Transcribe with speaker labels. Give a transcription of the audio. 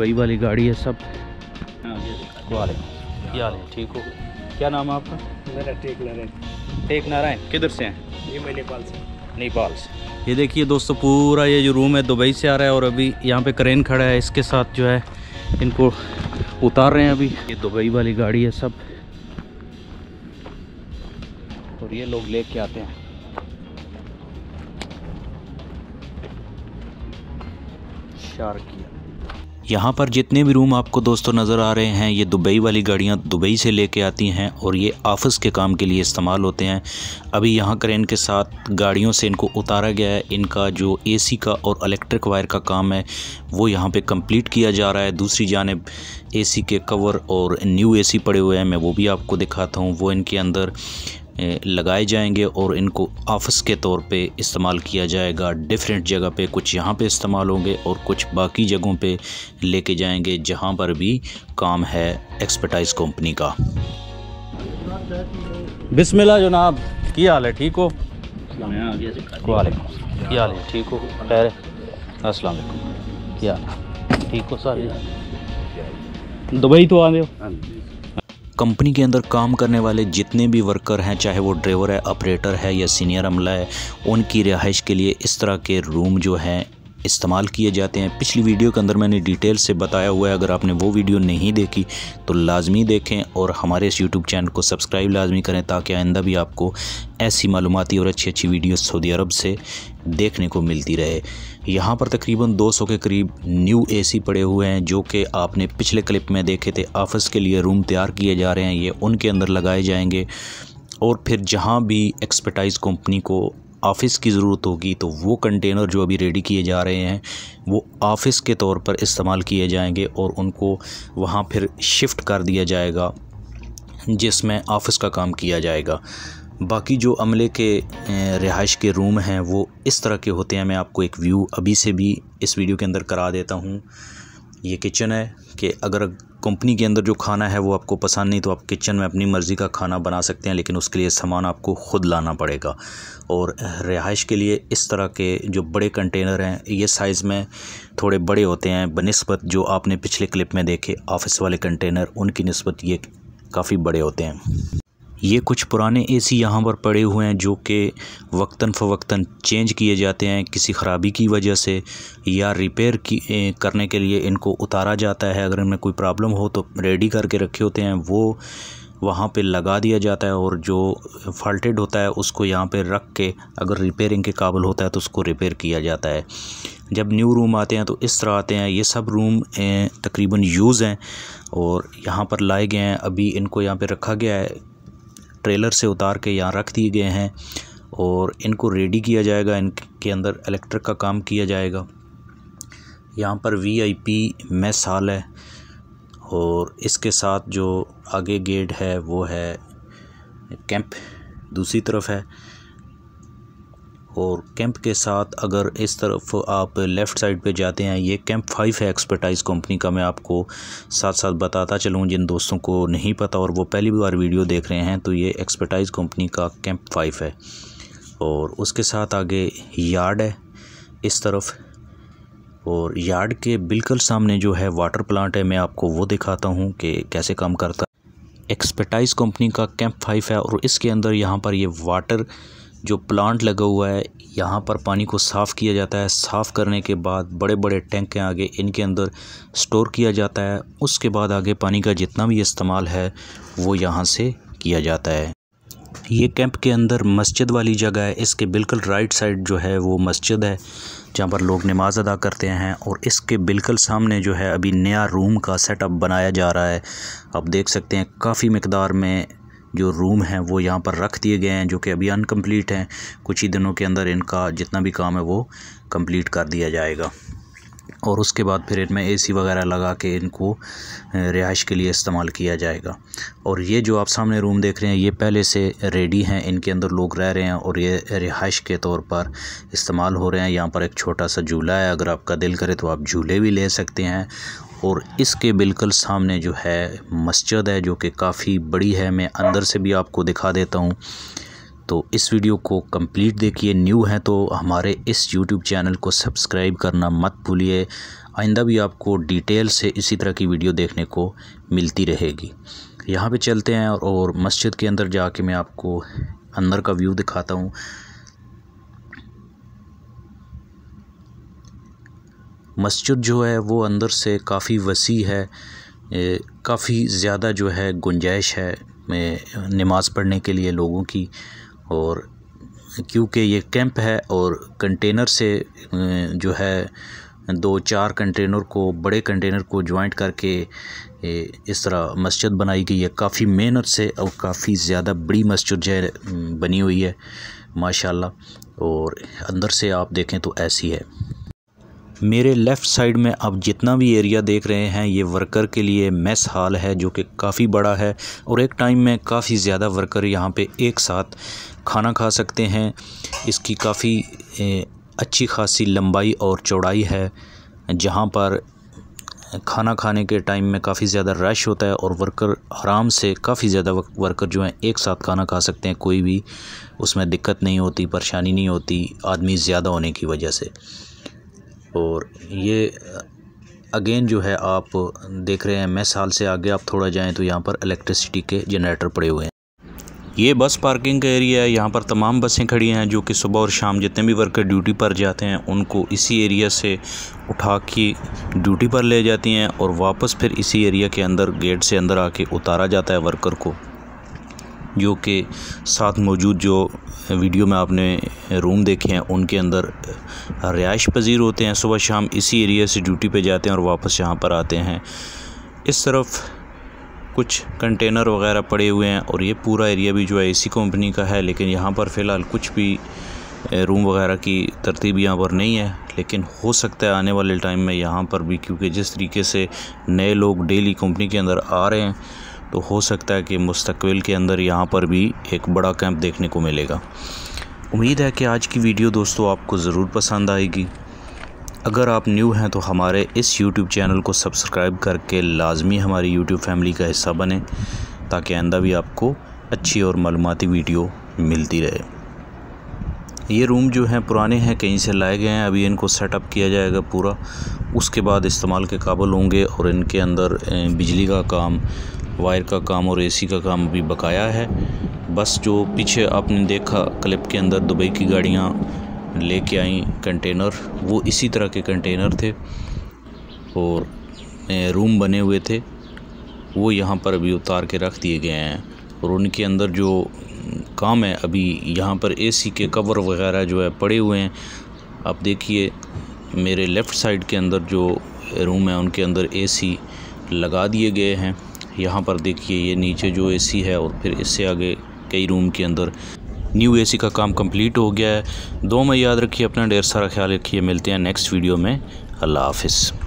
Speaker 1: Dubai वाली गाड़ी है सब हाँ, वाले क्या ठीक हो क्या नाम है आपका मेरा टेक नारायण टेक नारायण किधर से हैं ये मैं नेपाल से नेपाल से ये देखिए दोस्तों पूरा ये जो रूम है दुबई से आ रहा है और अभी यहाँ पे क्रेन खड़ा है इसके साथ जो है इनको उतार रहे हैं अभी ये दुबई वाली गाड़ी है सब और ये लोग लेके आते हैं शार्किया यहाँ पर जितने भी रूम आपको दोस्तों नज़र आ रहे हैं ये दुबई वाली गाड़ियाँ दुबई से लेके आती हैं और ये ऑफिस के काम के लिए इस्तेमाल होते हैं अभी यहाँ क्रेन के साथ गाड़ियों से इनको उतारा गया है इनका जो एसी का और इलेक्ट्रिक वायर का काम है वो यहाँ पे कंप्लीट किया जा रहा है दूसरी जानब ए के कवर और न्यू ए पड़े हुए हैं मैं वो भी आपको दिखाता हूँ वो इनके अंदर लगाए जाएंगे और इनको ऑफिस के तौर पे इस्तेमाल किया जाएगा डिफरेंट जगह पे कुछ यहाँ पे इस्तेमाल होंगे और कुछ बाकी जगहों पे लेके जाएंगे जहाँ पर भी काम है एक्सपर्टाइज कंपनी का बिस्मिल्लाह जनाब की हाल है ठीक हो वाले ठीक हो खैर क्या ठीक हो सर दुबई तो आ हो हाँ कंपनी के अंदर काम करने वाले जितने भी वर्कर हैं चाहे वो ड्राइवर है ऑपरेटर है या सीनियर अमला है उनकी रिहाइश के लिए इस तरह के रूम जो हैं इस्तेमाल किए जाते हैं पिछली वीडियो के अंदर मैंने डिटेल से बताया हुआ है अगर आपने वो वीडियो नहीं देखी तो लाजमी देखें और हमारे इस यूट्यूब चैनल को सब्सक्राइब लाजमी करें ताकि आइंदा भी आपको ऐसी मालूमती और अच्छी अच्छी वीडियो सऊदी अरब से देखने को मिलती रहे यहाँ पर तकरीबन 200 के करीब न्यू एसी पड़े हुए हैं जो कि आपने पिछले क्लिप में देखे थे ऑफिस के लिए रूम तैयार किए जा रहे हैं ये उनके अंदर लगाए जाएंगे और फिर जहाँ भी एक्सपर्टाइज़ कंपनी को ऑफ़िस की ज़रूरत होगी तो वो कंटेनर जो अभी रेडी किए जा रहे हैं वो ऑफ़िस के तौर पर इस्तेमाल किए जाएंगे और उनको वहाँ फिर शिफ्ट कर दिया जाएगा जिसमें ऑफ़िस का काम किया जाएगा बाकी जो अमले के रिहाइश के रूम हैं वो इस तरह के होते हैं मैं आपको एक व्यू अभी से भी इस वीडियो के अंदर करा देता हूँ ये किचन है कि अगर कंपनी के अंदर जो खाना है वो आपको पसंद नहीं तो आप किचन में अपनी मर्ज़ी का खाना बना सकते हैं लेकिन उसके लिए सामान आपको ख़ुद लाना पड़ेगा और रिहाइश के लिए इस तरह के जो बड़े कंटेनर हैं ये साइज़ में थोड़े बड़े होते हैं बनस्बत जो आपने पिछले क्लिप में देखे ऑफ़िस वाले कंटेनर उनकी नस्बत ये काफ़ी बड़े होते हैं ये कुछ पुराने एसी यहाँ पर पड़े हुए हैं जो कि वक्ता फ़वक्ता चेंज किए जाते हैं किसी ख़राबी की वजह से या रिपेयर की करने के लिए इनको उतारा जाता है अगर इनमें कोई प्रॉब्लम हो तो रेडी करके रखे होते हैं वो वहाँ पे लगा दिया जाता है और जो फॉल्टेड होता है उसको यहाँ पे रख के अगर रिपेयरिंग के काबिल होता है तो उसको रिपेयर किया जाता है जब न्यू रूम आते हैं तो इस तरह आते हैं ये सब रूम तकरीबन यूज़ हैं और यहाँ पर लाए गए हैं अभी इनको यहाँ पे रखा गया है ट्रेलर से उतार के यहाँ रख दिए गए हैं और इनको रेडी किया जाएगा इनके अंदर इलेक्ट्रिक का काम किया जाएगा यहाँ पर वीआईपी मेस हाल है और इसके साथ जो आगे गेट है वो है कैंप दूसरी तरफ है और कैंप के साथ अगर इस तरफ आप लेफ़्ट साइड पे जाते हैं ये कैंप फाइव है एक्सपर्टाइज़ कंपनी का मैं आपको साथ साथ बताता चलूँ जिन दोस्तों को नहीं पता और वो पहली बार वीडियो देख रहे हैं तो ये एक्सपर्टाइज़ कंपनी का कैंप फाइव है और उसके साथ आगे यार्ड है इस तरफ और यार्ड के बिल्कुल सामने जो है वाटर प्लांट है मैं आपको वो दिखाता हूँ कि कैसे काम करता है एक्सपर्टाइज़ कंपनी का कैंप फाइव है और इसके अंदर यहाँ पर ये वाटर जो प्लांट लगा हुआ है यहाँ पर पानी को साफ़ किया जाता है साफ़ करने के बाद बड़े बड़े टैंक के आगे इनके अंदर स्टोर किया जाता है उसके बाद आगे पानी का जितना भी इस्तेमाल है वो यहाँ से किया जाता है ये कैंप के अंदर मस्जिद वाली जगह है इसके बिल्कुल राइट साइड जो है वो मस्जिद है जहाँ पर लोग नमाज़ अदा करते हैं और इसके बिल्कुल सामने जो है अभी नया रूम का सेटअप बनाया जा रहा है आप देख सकते हैं काफ़ी मकदार में जो रूम हैं वो यहाँ पर रख दिए गए हैं जो कि अभी अनकम्प्लीट हैं कुछ ही दिनों के अंदर इनका जितना भी काम है वो कम्प्लीट कर दिया जाएगा और उसके बाद फिर इनमें एसी वगैरह लगा के इनको रिहाइश के लिए इस्तेमाल किया जाएगा और ये जो आप सामने रूम देख रहे हैं ये पहले से रेडी हैं इनके अंदर लोग रह रहे हैं और ये रिहाइश के तौर पर इस्तेमाल हो रहे हैं यहाँ पर एक छोटा सा झूला है अगर आपका दिल करे तो आप झूले भी ले सकते हैं और इसके बिल्कुल सामने जो है मस्जिद है जो कि काफ़ी बड़ी है मैं अंदर से भी आपको दिखा देता हूँ तो इस वीडियो को कंप्लीट देखिए न्यू है तो हमारे इस यूट्यूब चैनल को सब्सक्राइब करना मत भूलिए आइंदा भी आपको डिटेल से इसी तरह की वीडियो देखने को मिलती रहेगी यहाँ पे चलते हैं और, और मस्जिद के अंदर जाके मैं आपको अंदर का व्यू दिखाता हूँ मस्जिद जो है वो अंदर से काफ़ी वसी है काफ़ी ज़्यादा जो है गुंजाइश है नमाज़ पढ़ने के लिए लोगों की और क्योंकि ये कैंप है और कंटेनर से जो है दो चार कंटेनर को बड़े कंटेनर को जॉइंट करके इस तरह मस्जिद बनाई गई है काफ़ी मेहनत से और काफ़ी ज़्यादा बड़ी मस्जिद जो है बनी हुई है माशाल्लाह और अंदर से आप देखें तो ऐसी है मेरे लेफ़्ट साइड में आप जितना भी एरिया देख रहे हैं ये वर्कर के लिए मेस हाल है जो कि काफ़ी बड़ा है और एक टाइम में काफ़ी ज़्यादा वर्कर यहाँ पे एक साथ खाना खा सकते हैं इसकी काफ़ी अच्छी खासी लंबाई और चौड़ाई है जहाँ पर खाना खाने के टाइम में काफ़ी ज़्यादा रश होता है और वर्कर आराम से काफ़ी ज़्यादा वर्कर जो हैं एक साथ खाना खा सकते हैं कोई भी उसमें दिक्कत नहीं होती परेशानी नहीं होती आदमी ज़्यादा होने की वजह से और ये अगेन जो है आप देख रहे हैं मैं साल से आगे आप थोड़ा जाएं तो यहाँ पर इलेक्ट्रिसिटी के जनरेटर पड़े हुए हैं ये बस पार्किंग का एरिया है यहाँ पर तमाम बसें खड़ी हैं जो कि सुबह और शाम जितने भी वर्कर ड्यूटी पर जाते हैं उनको इसी एरिया से उठा के ड्यूटी पर ले जाती हैं और वापस फिर इसी एरिया के अंदर गेट से अंदर आके उतारा जाता है वर्कर को जो कि साथ मौजूद जो वीडियो में आपने रूम देखे हैं उनके अंदर रिहाइश पजीर होते हैं सुबह शाम इसी एरिया से ड्यूटी पे जाते हैं और वापस यहाँ पर आते हैं इस तरफ कुछ कंटेनर वगैरह पड़े हुए हैं और ये पूरा एरिया भी जो है इसी कंपनी का है लेकिन यहाँ पर फ़िलहाल कुछ भी रूम वगैरह की तरतीब यहाँ पर नहीं है लेकिन हो सकता है आने वाले टाइम में यहाँ पर भी क्योंकि जिस तरीके से नए लोग डेली कंपनी के अंदर आ रहे हैं तो हो सकता है कि मुस्तबिल के अंदर यहाँ पर भी एक बड़ा कैंप देखने को मिलेगा उम्मीद है कि आज की वीडियो दोस्तों आपको ज़रूर पसंद आएगी अगर आप न्यू हैं तो हमारे इस YouTube चैनल को सब्सक्राइब करके लाजमी हमारी YouTube फैमिली का हिस्सा बने ताकि आंदा भी आपको अच्छी और मालूमती वीडियो मिलती रहे ये रूम जो हैं पुराने हैं कहीं से लाए गए हैं अभी इनको सेटअप किया जाएगा पूरा उसके बाद इस्तेमाल के काबल होंगे और इनके अंदर बिजली का काम वायर का काम और एसी का काम भी बकाया है बस जो पीछे आपने देखा क्लिप के अंदर दुबई की गाड़ियाँ लेके आई कंटेनर वो इसी तरह के कंटेनर थे और रूम बने हुए थे वो यहाँ पर अभी उतार के रख दिए गए हैं और उनके अंदर जो काम है अभी यहाँ पर एसी के कवर वगैरह जो है पड़े हुए हैं आप देखिए मेरे लेफ़्ट साइड के अंदर जो रूम है उनके अंदर एसी लगा दिए गए हैं यहाँ पर देखिए ये नीचे जो एसी है और फिर इससे आगे कई रूम के अंदर न्यू एसी का काम कंप्लीट हो गया है दो में याद रखिए अपना ढेर सारा ख्याल रखिए मिलते हैं नेक्स्ट वीडियो में अल्लाह हाफिज़